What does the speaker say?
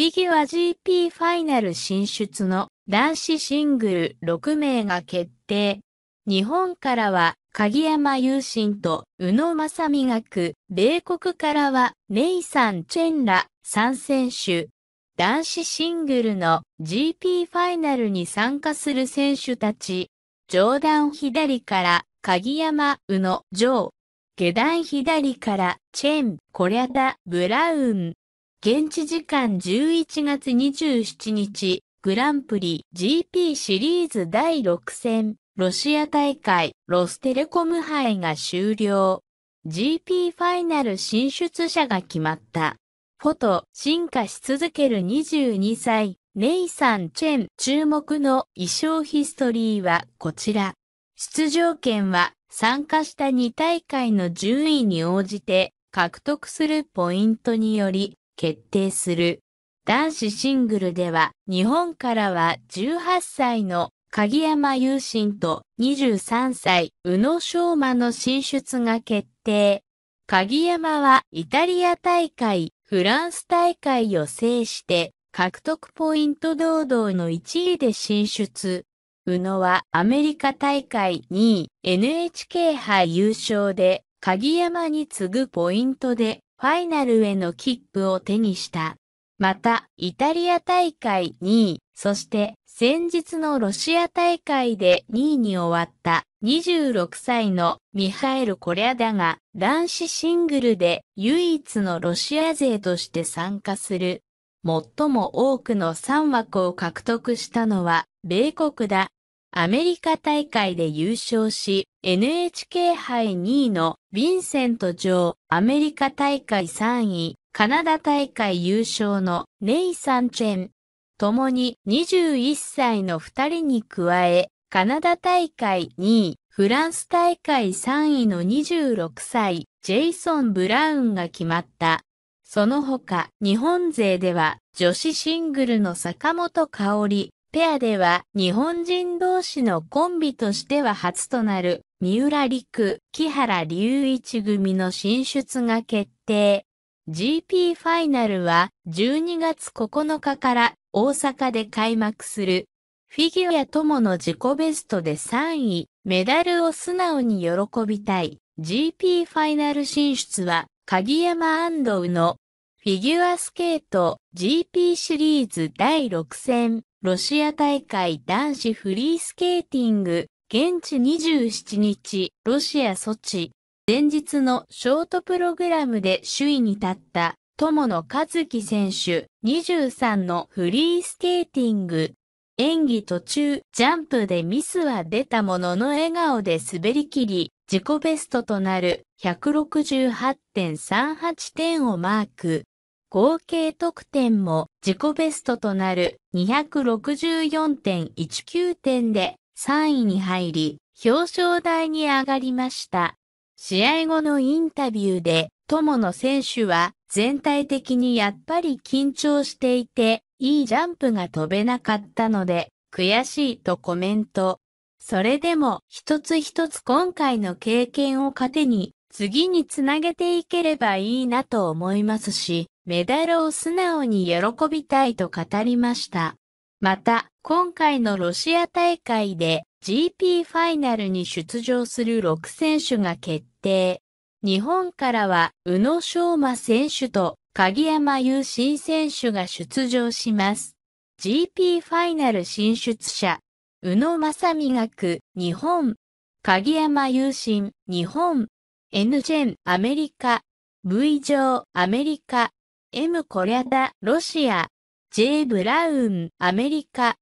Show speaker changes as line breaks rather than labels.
フィギュア GP ファイナル進出の男子シングル6名が決定。日本からは鍵山優心と宇野正美学、米国からはネイサン・チェンラ3選手。男子シングルの GP ファイナルに参加する選手たち。上段左から鍵山、宇野、ジョー。下段左からチェン、コリャダ、ブラウン。現地時間11月27日、グランプリ GP シリーズ第6戦、ロシア大会、ロステレコム杯が終了。GP ファイナル進出者が決まった。フォト、進化し続ける22歳、ネイサン・チェン、注目の衣装ヒストリーはこちら。出場権は参加した2大会の順位に応じて獲得するポイントにより決定する。男子シングルでは日本からは18歳の鍵山雄心と23歳宇野昌磨の進出が決定。鍵山はイタリア大会、フランス大会を制して獲得ポイント堂々の1位で進出。宇野はアメリカ大会2位 NHK 杯優勝で鍵山に次ぐポイントでファイナルへの切符を手にした。また、イタリア大会2位、そして先日のロシア大会で2位に終わった26歳のミハエル・コリャだが、男子シングルで唯一のロシア勢として参加する。最も多くの3枠を獲得したのは米国だ。アメリカ大会で優勝し、NHK 杯2位のヴィンセント・ジョー、アメリカ大会3位、カナダ大会優勝のネイサン・チェン。共に21歳の2人に加え、カナダ大会2位、フランス大会3位の26歳、ジェイソン・ブラウンが決まった。その他、日本勢では、女子シングルの坂本香織、ペアでは日本人同士のコンビとしては初となる三浦陸、木原隆一組の進出が決定。GP ファイナルは12月9日から大阪で開幕する。フィギュア友の自己ベストで3位、メダルを素直に喜びたい。GP ファイナル進出は鍵山安藤のフィギュアスケート GP シリーズ第6戦。ロシア大会男子フリースケーティング、現地27日、ロシア措置。前日のショートプログラムで首位に立った友野和樹選手23のフリースケーティング。演技途中、ジャンプでミスは出たものの笑顔で滑り切り、自己ベストとなる168.38点をマーク。合計得点も自己ベストとなる264.19点で3位に入り、表彰台に上がりました。試合後のインタビューで、友野選手は全体的にやっぱり緊張していて、いいジャンプが飛べなかったので、悔しいとコメント。それでも一つ一つ今回の経験を糧に次につなげていければいいなと思いますし、メダルを素直に喜びたいと語りました。また、今回のロシア大会で GP ファイナルに出場する6選手が決定。日本からは宇野昌磨選手と鍵山優新選手が出場します。GP ファイナル進出者、宇野正美学、日本、鍵山優新、日本。N ジェン、アメリカ。V ーアメリカ。M コリャダ、ロシア。J ブラウン、アメリカ。